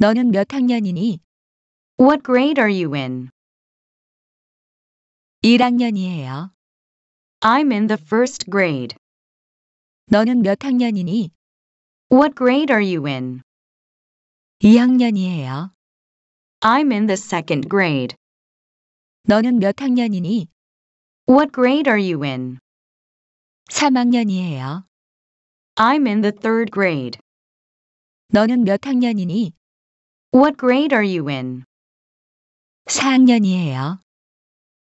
너는 몇 학년이니? What grade are you in? 1학년이에요. I'm in the first grade. 너는 몇 학년이니? What grade are you in? 2학년이에요. I'm in the second grade. 너는 몇 학년이니? What grade are you in? 3학년이에요. I'm in the third grade. 너는 몇 학년이니? What grade are you in? 4학년이에요.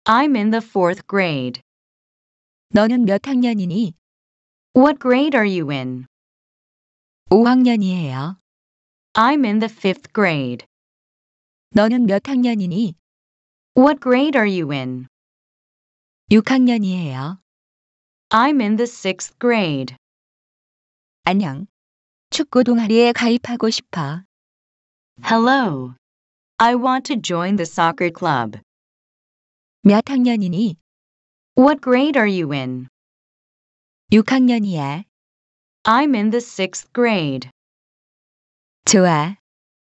I'm in the fourth grade. 너는 몇 학년이니? What grade are you in? 5학년이에요. I'm in the fifth grade. 너는 몇 학년이니? What grade are you in? 6학년이에요. I'm in the sixth grade. 안녕. 축구 동아리에 가입하고 싶어. Hello. I want to join the soccer club. 몇 학년이니? What grade are you in? 6학년이야. I'm in the sixth grade. 좋아.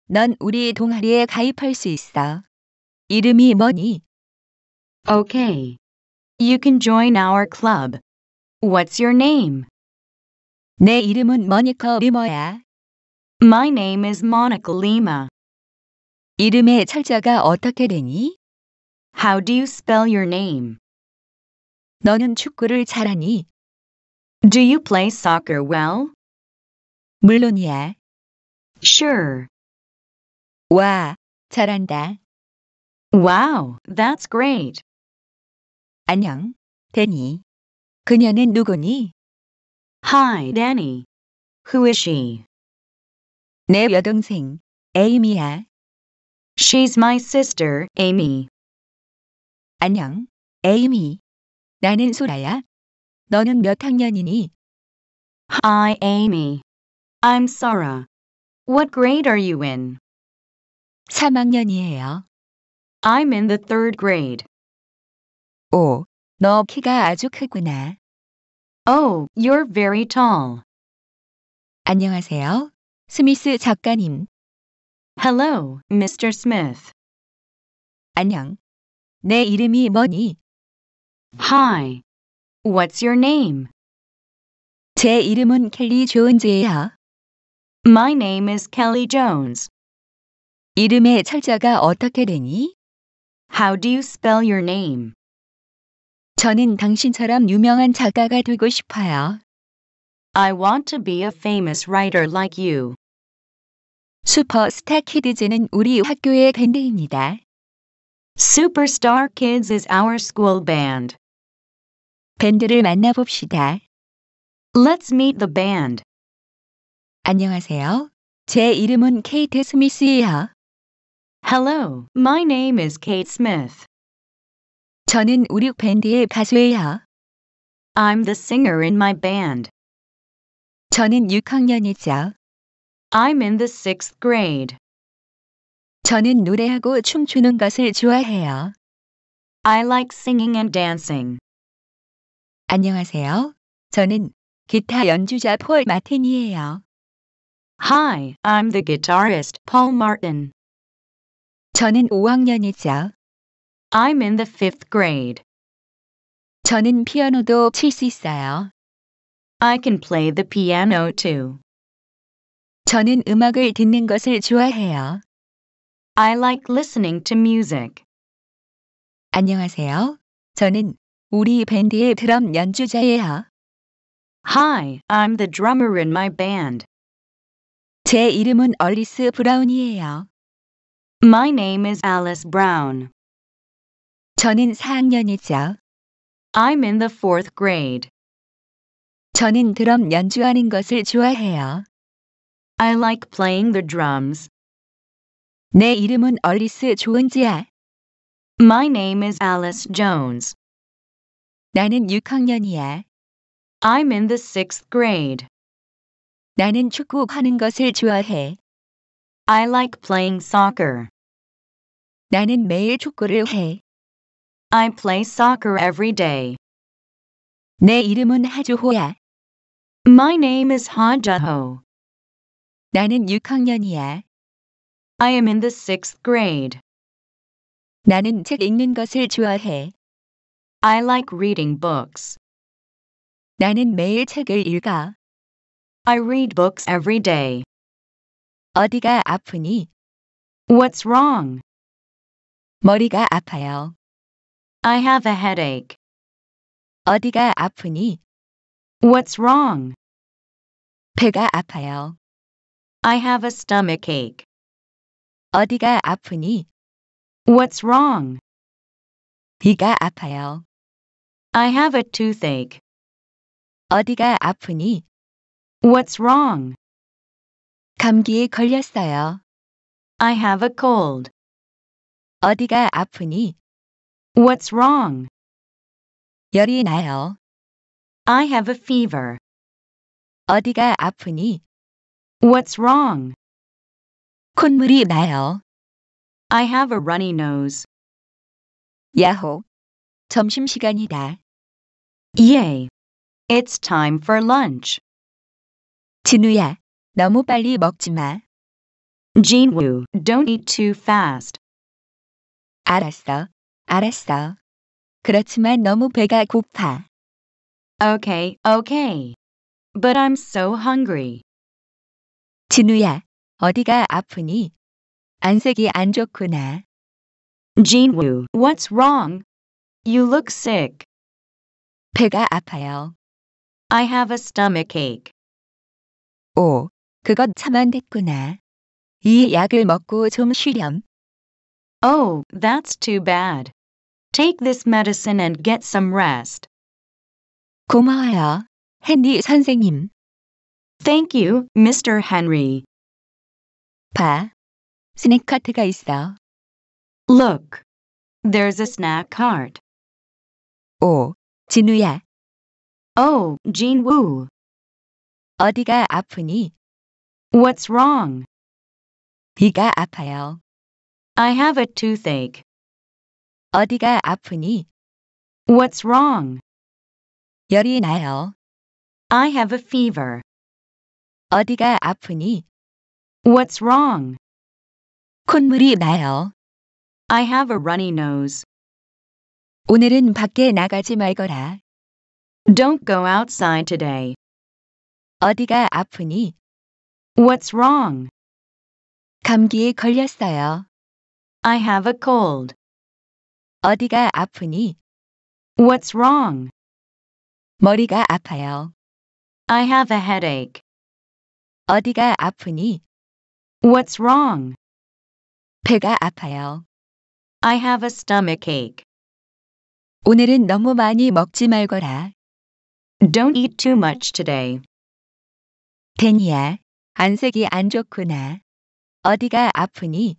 넌 우리 동아리에 가입할 수 있어. 이름이 뭐니? Okay. You can join our club. What's your name? 내 이름은 모니커 리머야. My name is Monica Lima. 이름의 철자가 어떻게 되니? How do you spell your name? 너는 축구를 잘하니? Do you play soccer well? 물론이야. Sure. 와, 잘한다. Wow, that's great. 안녕, 데니. 그녀는 누구니? Hi, Danny. Who is she? 내 여동생 에이미야. She's my sister, Amy. 안녕, 에이미. 나는 소라야. 너는 몇 학년이니? Hi, Amy. I'm Sora. What grade are you in? 3학년이에요. I'm in the third grade. 오, 너 키가 아주 크구나. Oh, you're very tall. 안녕하세요. 스미스 작가님. Hello, Mr. Smith. 안녕. 내 이름이 뭐니? Hi. What's your name? 제 이름은 켈리 존즈예요. My name is Kelly Jones. 이름의 철자가 어떻게 되니? How do you spell your name? 저는 당신처럼 유명한 작가가 되고 싶어요. I want to be a famous writer like you. 슈퍼스타 키드즈는 우리 학교의 밴드입니다. Superstar Kids is our school band. 밴드를 만나봅시다. Let's meet the band. 안녕하세요. 제 이름은 케이트 스미스예요. Hello, my name is Kate Smith. 저는 우리 밴드의 가수예요. I'm the singer in my band. 저는 6학년이죠. I'm in the sixth grade. 저는 노래하고 춤추는 것을 좋아해요. I like singing and dancing. 안녕하세요. 저는 기타 연주자 폴 마틴이에요. Hi, I'm the guitarist Paul Martin. 저는 5학년이죠. I'm in the fifth grade. 저는 피아노도 칠 수 있어요. I can play the piano too. 저는 음악을 듣는 것을 좋아해요. I like listening to music. 안녕하세요. 저는 우리 밴드의 드럼 연주자예요. Hi, I'm the drummer in my band. 제 이름은 얼리스 브라운이에요. My name is Alice Brown. 저는 4학년이죠. I'm in the fourth grade. 저는 드럼 연주하는 것을 좋아해요. I like playing the drums. 내 이름은 얼리스 조은지야. My name is Alice Jones. 나는 6학년이야. I'm in the 6th grade. 나는 축구하는 것을 좋아해. I like playing soccer. 나는 매일 축구를 해. I play soccer every day. 내 이름은 하주호야. My name is Ha Jaho. 나는 6학년이야. I am in the sixth grade. 나는 책 읽는 것을 좋아해. I like reading books. 나는 매일 책을 읽어. I read books every day. 어디가 아프니? What's wrong? 머리가 아파요. I have a headache. 어디가 아프니? What's wrong? 배가 아파요. I have a stomachache. 어디가 아프니? What's wrong? 네가 아파요. I have a toothache. 어디가 아프니? What's wrong? 감기에 걸렸어요. I have a cold. 어디가 아프니? What's wrong? 열이 나요. I have a fever. 어디가 아프니? What's wrong? 콧물이 나요. I have a runny nose. 야호. 점심시간이다. Yay. It's time for lunch. 진우야, 너무 빨리 먹지 마. Jinwoo, don't eat too fast. 알았어. 알았어. 그렇지만 너무 배가 고파. Okay, okay. But I'm so hungry. 진우야, 어디가 아프니? 안색이 안 좋구나. Jinwoo, what's wrong? You look sick. 배가 아파요. I have a stomach ache. 오, 그것 참 안 됐구나. 이 약을 먹고 좀 쉬렴. Oh, that's too bad. Take this medicine and get some rest. 고마워요, 헨리 선생님. Thank you, Mr. Henry. 봐. 스낵 카트가 있어. Look. There's a snack cart. 오, 진우야. Oh, Jinwoo. 어디가 아프니? What's wrong? 귀가 아파요. I have a toothache. 어디가 아프니? What's wrong? 열이 나요. I have a fever. 어디가 아프니? What's wrong? 콧물이 나요. I have a runny nose. 오늘은 밖에 나가지 말거라. Don't go outside today. 어디가 아프니? What's wrong? 감기에 걸렸어요. I have a cold. 어디가 아프니? What's wrong? 머리가 아파요. I have a headache. 어디가 아프니? What's wrong? 배가 아파요. I have a stomach ache. 오늘은 너무 많이 먹지 말거라. Don't eat too much today. 데니야, 안색이 안 좋구나. 어디가 아프니?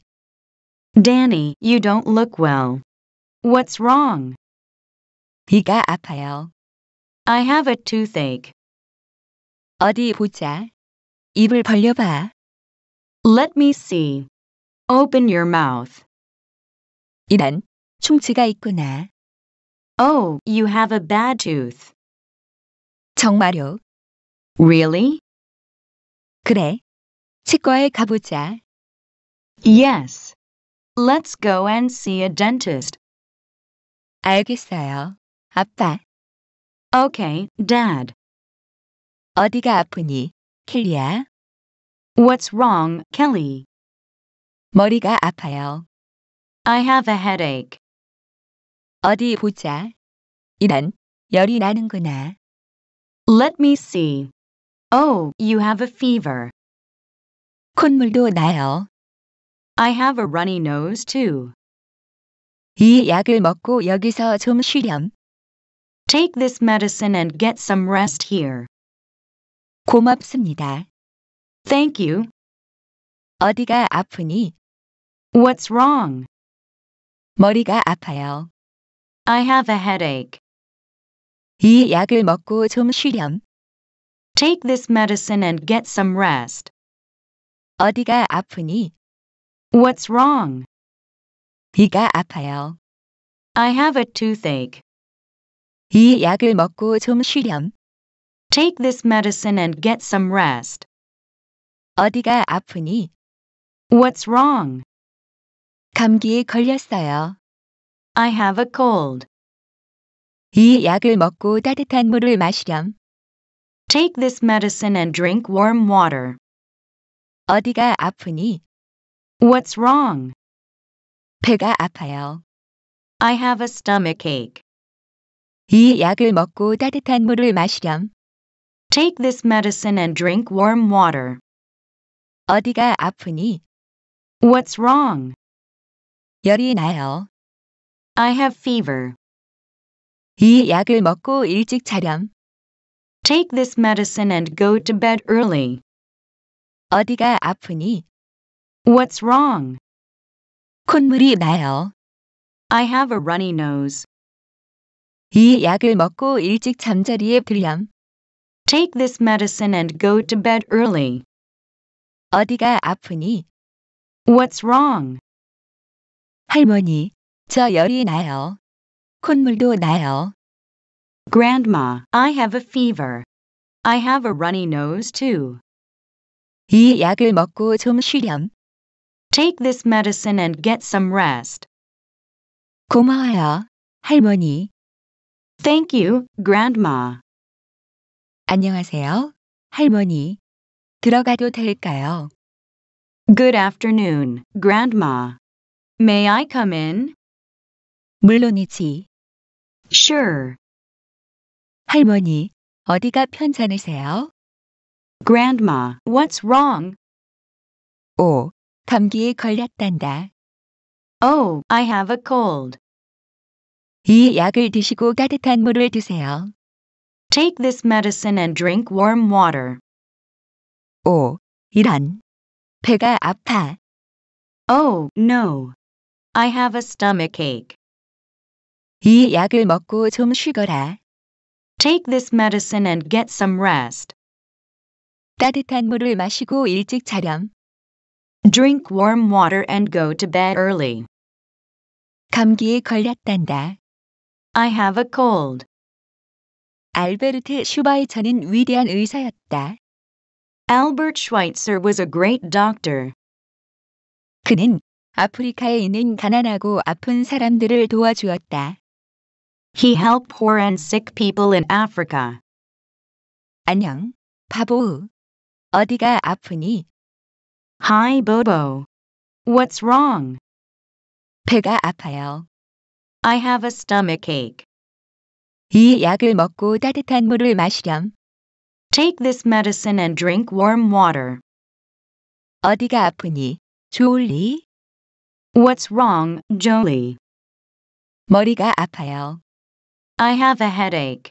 Danny, you don't look well. What's wrong? 이가 아파요. I have a toothache. 어디 보자. 입을 벌려봐. Let me see. Open your mouth. 이란 충치가 있구나. Oh, you have a bad tooth. 정말요? Really? 그래. 치과에 가보자. Yes. Let's go and see a dentist. 알겠어요. 아빠. Okay, Dad. 어디가 아프니, 킬리야? What's wrong, Kelly? 머리가 아파요. I have a headache. 어디 보자. 이런, 열이 나는구나. Let me see. Oh, you have a fever. 콧물도 나요. I have a runny nose too. 이 약을 먹고 여기서 좀 쉬렴. Take this medicine and get some rest here. 고맙습니다. Thank you. 어디가 아프니? What's wrong? 머리가 아파요. I have a headache. 이 약을 먹고 좀 쉬렴. Take this medicine and get some rest. 어디가 아프니? What's wrong? 이가 아파요. I have a toothache. 이 약을 먹고 좀 쉬렴. Take this medicine and get some rest. 어디가 아프니? What's wrong? 감기에 걸렸어요. I have a cold. 이 약을 먹고 따뜻한 물을 마시렴. Take this medicine and drink warm water. 어디가 아프니? What's wrong? 배가 아파요. I have a stomach ache. 이 약을 먹고 따뜻한 물을 마시렴. Take this medicine and drink warm water. 어디가 아프니? What's wrong? 열이 나요. I have fever. 이 약을 먹고 일찍 자렴. Take this medicine and go to bed early. 어디가 아프니? What's wrong? 콧물이 나요. I have a runny nose. 이 약을 먹고 일찍 잠자리에 들렴. Take this medicine and go to bed early. 어디가 아프니? What's wrong? 할머니, 저 열이 나요. 콧물도 나요. Grandma, I have a fever. I have a runny nose too. 이 약을 먹고 좀 쉬렴. Take this medicine and get some rest. 고마워요, 할머니. Thank you, Grandma. 안녕하세요, 할머니. 들어가도 될까요? Good afternoon, Grandma. May I come in? 물론이지. Sure. 할머니, 어디가 편찮으세요? Grandma, what's wrong? 오, 감기에 걸렸단다. Oh, I have a cold. 이 약을 드시고 따뜻한 물을 드세요. Take this medicine and drink warm water. 오, 이런. 배가 아파. Oh, no. I have a stomachache. 이 약을 먹고 좀 쉬거라. Take this medicine and get some rest. 따뜻한 물을 마시고 일찍 자렴. Drink warm water and go to bed early. 감기에 걸렸단다. I have a cold. 알베르트 슈바이처는 위대한 의사였다. Albert Schweitzer was a great doctor. 그는 아프리카에 있는 가난하고 아픈 사람들을 도와주었다. He helped poor and sick people in Africa. 안녕, 바보. 어디가 아프니? Hi, Bobo. What's wrong? 배가 아파요. I have a stomach ache. 이 약을 먹고 따뜻한 물을 마시렴. Take this medicine and drink warm water. 어디가 아프니, 조리? What's wrong, Jolie? 머리가 아파요. I have a headache.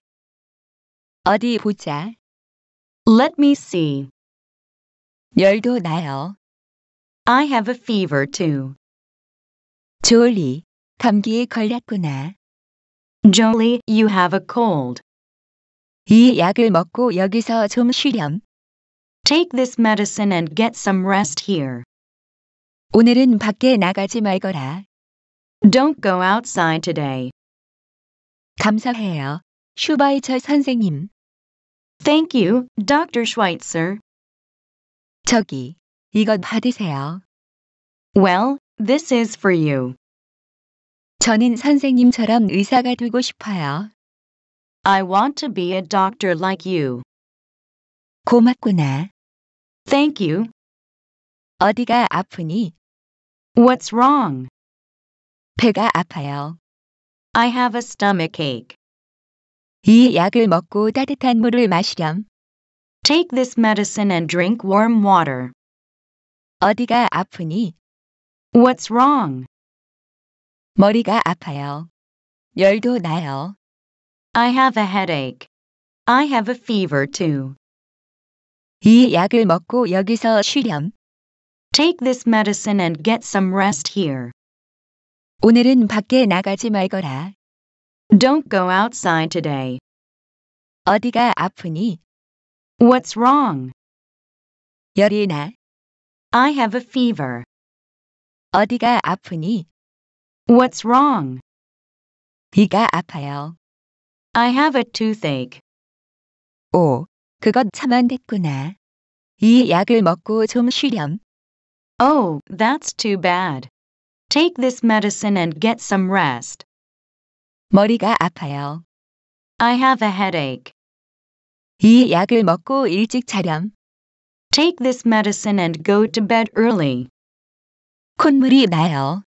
어디 보자. Let me see. 열도 나요. I have a fever too. 조리, 감기에 걸렸구나. Jolie, you have a cold. 이 약을 먹고 여기서 좀 쉬렴. Take this medicine and get some rest here. 오늘은 밖에 나가지 말거라. Don't go outside today. 감사해요, 슈바이처 선생님. Thank you, Dr. Schweitzer. 저기, 이것 받으세요. Well, this is for you. 저는 선생님처럼 의사가 되고 싶어요. I want to be a doctor like you. 고맙구나. Thank you. 어디가 아프니? What's wrong? 배가 아파요. I have a stomach ache. 이 약을 먹고 따뜻한 물을 마시렴. Take this medicine and drink warm water. 어디가 아프니? What's wrong? 머리가 아파요. 열도 나요. I have a headache. I have a fever too. 이 약을 먹고 여기서 쉬렴. Take this medicine and get some rest here. 오늘은 밖에 나가지 말거라. Don't go outside today. 어디가 아프니? What's wrong? 열이 나. I have a fever. 어디가 아프니? What's wrong? 비가 아파요. I have a toothache. 오, 그것 참 안 됐구나. 이 약을 먹고 좀 쉬렴. Oh, that's too bad. Take this medicine and get some rest. 머리가 아파요. I have a headache. 이 약을 먹고 일찍 자렴. Take this medicine and go to bed early. 콧물이 나요.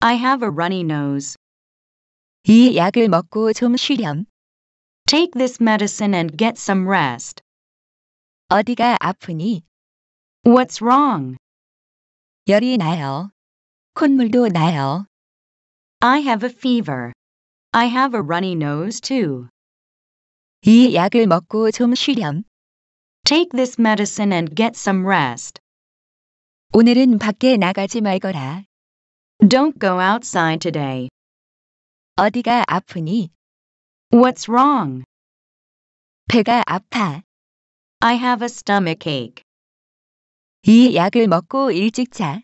I have a runny nose. 이 약을 먹고 좀 쉬렴. Take this medicine and get some rest. 어디가 아프니? What's wrong? 열이 나요. 콧물도 나요. I have a fever. I have a runny nose too. 이 약을 먹고 좀 쉬렴. Take this medicine and get some rest. 오늘은 밖에 나가지 말거라. Don't go outside today. 어디가 아프니? What's wrong? 배가 아파. I have a stomach ache. 이 약을 먹고 일찍 자.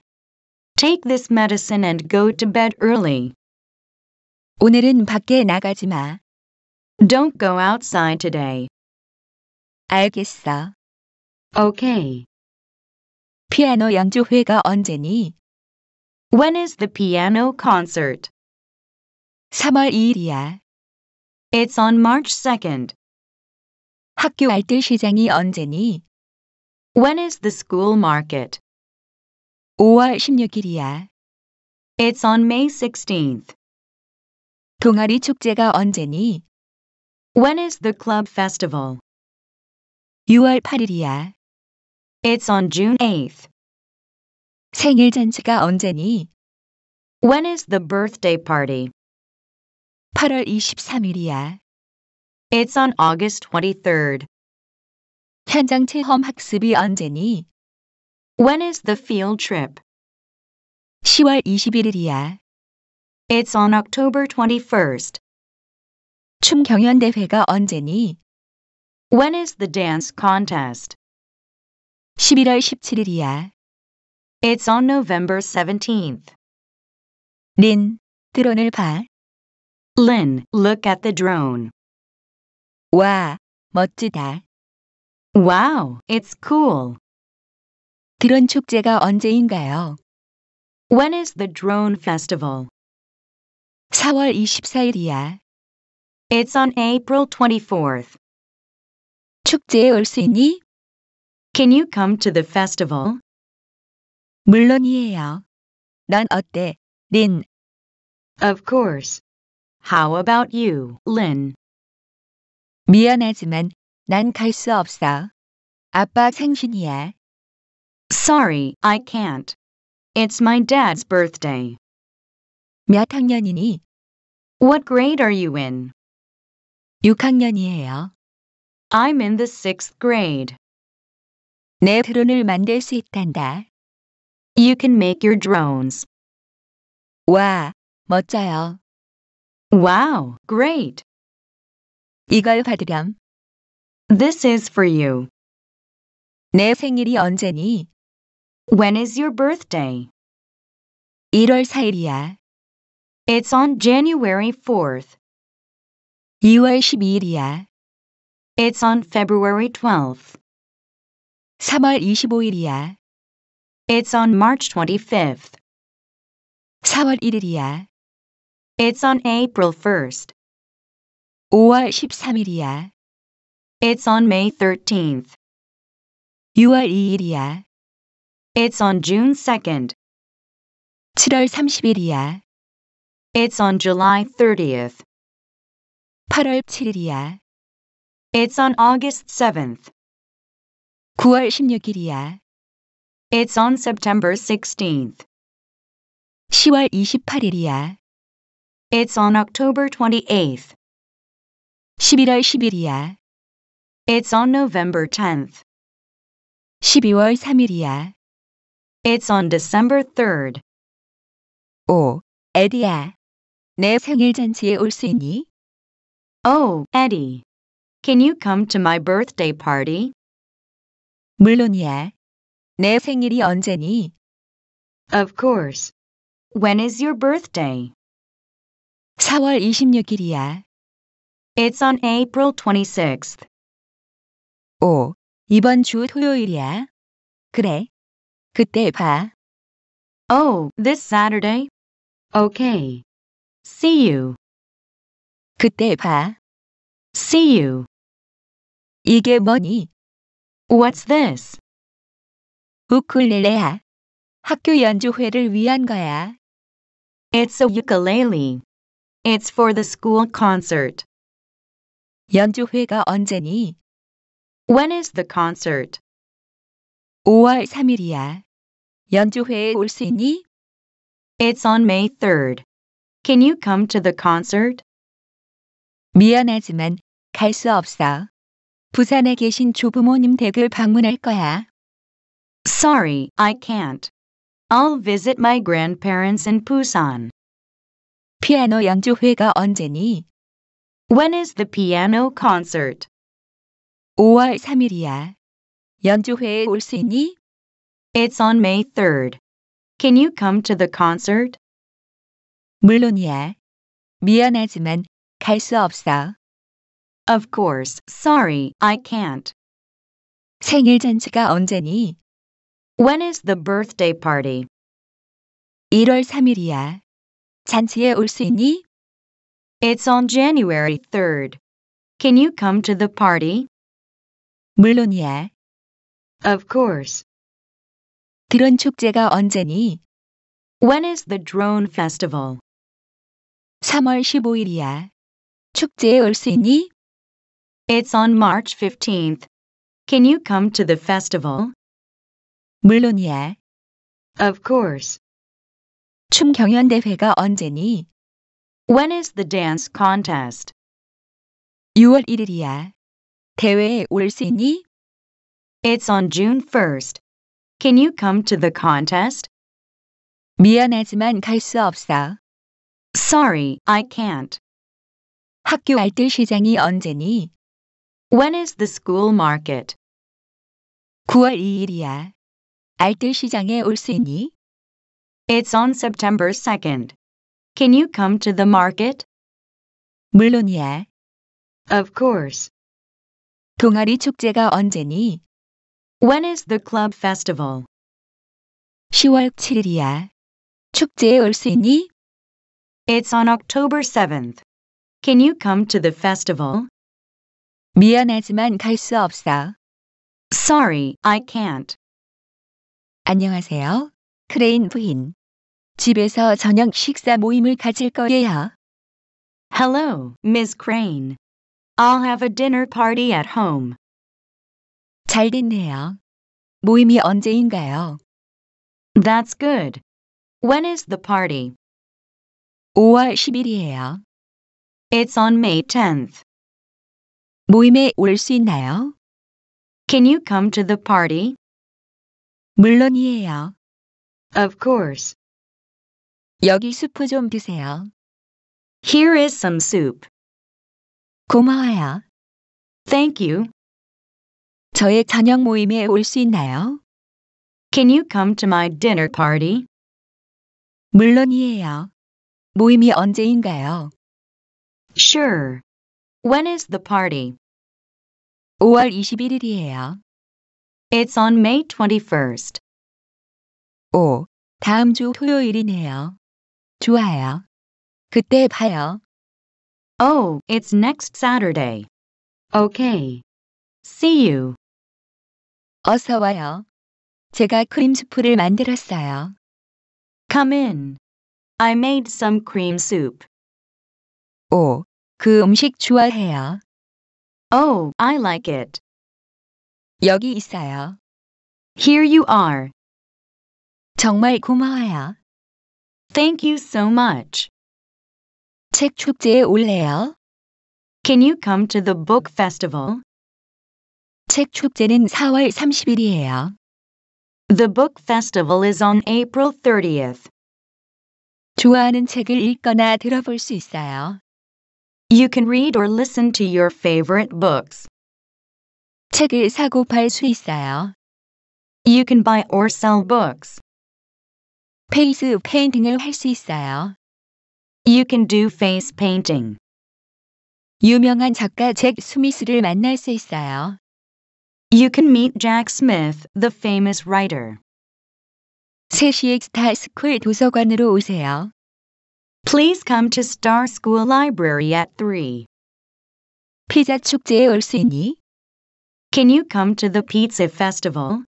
Take this medicine and go to bed early. 오늘은 밖에 나가지 마. Don't go outside today. 알겠어. Okay. 피아노 연주회가 언제니? When is the piano concert? 3월 2일이야. It's on March 2nd. 학교 알뜰 시장이 언제니? When is the school market? 5월 16일이야. It's on May 16th. 동아리 축제가 언제니? When is the club festival? 6월 8일이야. It's on June 8th. 생일 잔치가 언제니? When is the birthday party? 8월 23일이야. It's on August 23rd. 현장 체험 학습이 언제니? When is the field trip? 10월 21일이야. It's on October 21st. 춤 경연 대회가 언제니? When is the dance contest? 11월 17일이야. It's on November 17th. 린, 드론을 봐. Lynn, look at the drone. 와, 멋지다. Wow, it's cool. 드론 축제가 언제인가요? When is the drone festival? 4월 24일이야. It's on April 24th. 축제에 올 수 있니? Can you come to the festival? 물론이에요. 넌 어때, 린? Of course. How about you, Lin? 미안하지만 난 없어. 아빠 생신이야. Sorry, I can't. It's my dad's birthday. 몇 학년이니? What grade are you in? 6학년이에요. I'm in the 6th grade. 내 드론을 만들 수 있단다. You can make your drones. 와, 멋져요. Wow, great. 이걸 받으렴. This is for you. 내 생일이 언제니? When is your birthday? 1월 4일이야. It's on January 4th. 2월 12일이야. It's on February 12th. 3월 25일이야. It's on March 25th. 4월 1일이야. It's on April 1st. 5월 13일이야. It's on May 13th. 6월 2일이야. It's on June 2nd. 7월 30일이야. It's on July 30th. 8월 7일이야. It's on August 7th. 9월 16일이야. It's on September 16th. 10월 28일이야. It's on October 28th. 11월 10일이야. It's on November 10th. 12월 3일이야. It's on December 3rd. 5. 에디야. 내 생일 잔치에 올 수 있니? Oh, Eddie. Can you come to my birthday party? 물론이야. 내 생일이 언제니? Of course. When is your birthday? 4월 26일이야. It's on April 26th. 5. 이번 주 토요일이야. 그래. 그때 봐. Oh, this Saturday? Okay. See you. 그때 봐. See you. 이게 뭐니? What's this? 우쿨렐레야. 학교 연주회를 위한 거야. It's a ukulele. It's for the school concert. 연주회가 언제니? When is the concert? 5월 3일이야. 연주회에 올 수 있니? It's on May 3rd. Can you come to the concert? 미안하지만 갈 수 없어. 부산에 계신 조부모님 댁을 방문할 거야. Sorry, I can't. I'll visit my grandparents in Busan. 피아노 연주회가 언제니? When is the piano concert? 5월 3일이야. 연주회에 올 수 있니? It's on May 3rd. Can you come to the concert? 물론이야. 미안하지만 갈 수 없어. Of course, sorry, I can't. 생일 잔치가 언제니? When is the birthday party? 1월 3일이야. 잔치에 올 수 있니? It's on January 3rd. Can you come to the party? 물론이야. Of course. 드론 축제가 언제니? When is the drone festival? 3월 15일이야. 축제에 올 수 있니? It's on March 15th. Can you come to the festival? 물론이야. Of course. 춤 경연 대회가 언제니? When is the dance contest? 6월 1일이야. 대회에 올 수 있니? It's on June 1st. Can you come to the contest? 미안하지만 갈 수 없어. Sorry, I can't. 학교 알뜰 시장이 언제니? When is the school market? 9월 2일이야. 알뜰 시장에 올 수 있니? It's on September 2nd. Can you come to the market? 물론이야. Of course. 동아리 축제가 언제니? When is the club festival? 10월 7일이야. 축제에 올 수 있니? It's on October 7th. Can you come to the festival? 미안하지만 갈 수 없어. Sorry, I can't. 안녕하세요. 크레인 부인. 집에서 저녁 식사 모임을 가질 거예요. Hello, Ms. Crane. I'll have a dinner party at home. 잘 됐네요. 모임이 언제인가요? That's good. When is the party? 5월 10일이에요. It's on May 10th. 모임에 올 수 있나요? Can you come to the party? 물론이에요. Of course. 여기 수프 좀 드세요. Here is some soup. 고마워요. Thank you. 저의 저녁 모임에 있나요? Can you come to my dinner party? 물론이에요. 모임이 언제인가요? Sure. When is the party? 5월 21일이에요. It's on May 21st. 오, 다음 주 토요일이네요. 좋아요. 그때 봐요. Oh, it's next Saturday. Okay. See you. 어서 와요. 제가 크림 수프를 만들었어요. Come in. I made some cream soup. 오, 그 음식 좋아해요. Oh, I like it. 여기 있어요. Here you are. 정말 고마워요. Thank you so much. 책 축제에 올래요? Can you come to the book festival? 책 축제는 4월 30일이에요. The book festival is on April 30th. 좋아하는 책을 읽거나 들어볼 수 있어요. You can read or listen to your favorite books. 책을 사고 팔 수 있어요. You can buy or sell books. 페이스 페인팅을 할 수 있어요. You can do face painting. 유명한 작가 잭 스미스를 만날 수 있어요. You can meet Jack Smith, the famous writer. 3시에 스타 스쿨 도서관으로 오세요. Please come to Star School Library at 3. 피자 축제에 올수 있니? Can you come to the pizza festival?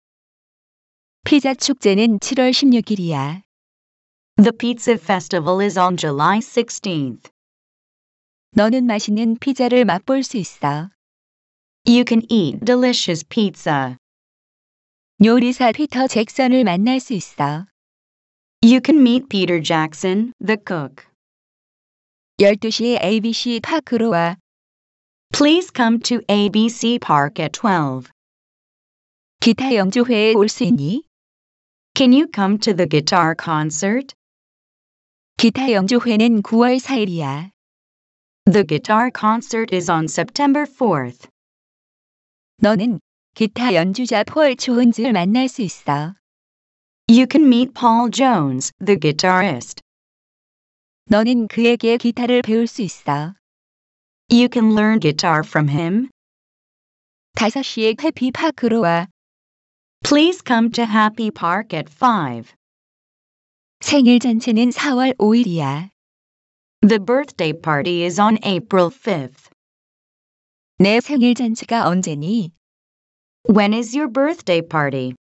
피자 축제는 7월 16일이야. The Pizza Festival is on July 16th. 너는 맛있는 피자를 맛볼 수 있어. You can eat delicious pizza. 요리사 피터 잭슨을 만날 수 있어. You can meet Peter Jackson, the cook. 12시에 ABC 파크로 와. Please come to ABC Park at 12. 기타 연주회에 있니? Can you come to the guitar concert? 기타 연주회는 9월 4일이야. The guitar concert is on September 4th. 너는 기타 연주자 폴 조은즈를 만날 수 있어. You can meet Paul Jones, the guitarist. 너는 그에게 기타를 배울 수 있어. You can learn guitar from him. 5시에 해피 파크로 와. Please come to Happy Park at 5. 생일 잔치는 4월 5일이야. The birthday party is on April 5th. 내 생일 잔치가 언제니? When is your birthday party?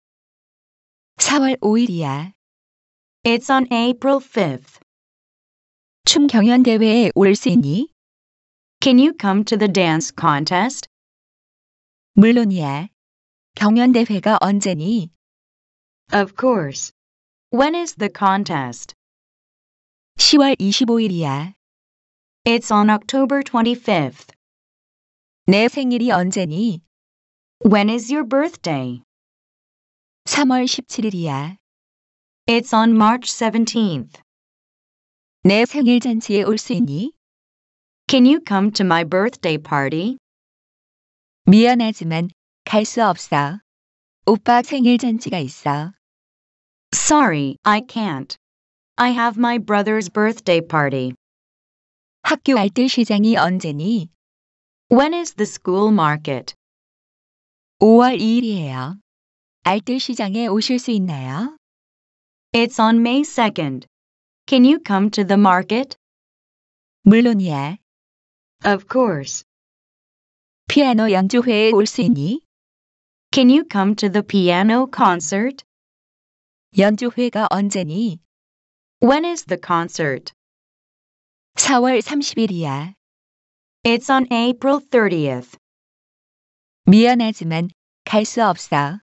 4월 5일이야. It's on April 5th. 춤 경연 대회에 올 수 있니? Can you come to the dance contest? 물론이야. 경연 대회가 언제니? Of course. When is the contest? 10월 25일이야. It's on October 25th. 내 생일이 언제니? When is your birthday? 3월 17일이야. It's on March 17th. 내 생일 잔치에 올 수 있니? Can you come to my birthday party? 미안하지만 갈 수 없어. 오빠 생일 잔치가 있어. Sorry, I can't. I have my brother's birthday party. 학교 알뜰 시장이 언제니? When is the school market? 5월 2일이에요. 알뜰 시장에 오실 수 있나요? It's on May 2nd. Can you come to the market? 물론이야. Of course. 피아노 연주회에 올 수 있니? Can you come to the piano concert? 연주회가 언제니? When is the concert? 4월 30일이야. It's on April 30th. 미안하지만 갈 수 없어.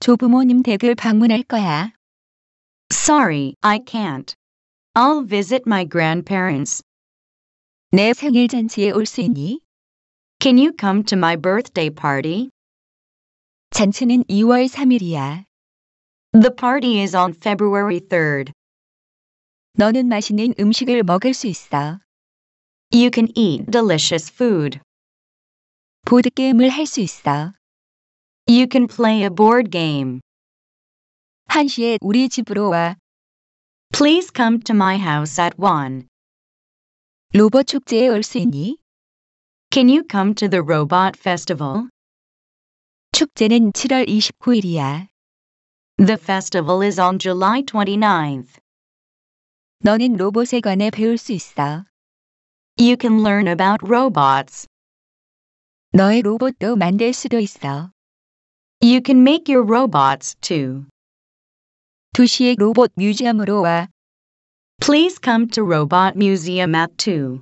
조부모님 댁을 방문할 거야. Sorry, I can't. I'll visit my grandparents. 내 생일 잔치에 올 있니? Can you come to my birthday party? 잔치는 2월 3일이야. The party is on February 3rd. 너는 맛있는 음식을 먹을 수 있어. You can eat delicious food. 보드게임을 있어. You can play a board game. 1시에 우리 집으로 와. Please come to my house at 1. 로봇 축제에 있니? Can you come to the robot festival? 축제는 7월 29일이야. The festival is on July 29th. 너는 로봇에 관해 배울 수 있어. You can learn about robots. 너의 로봇도 만들 수도 있어. You can make your robots too. 2시에 로봇 뮤지엄으로 와. Please come to Robot Museum at 2.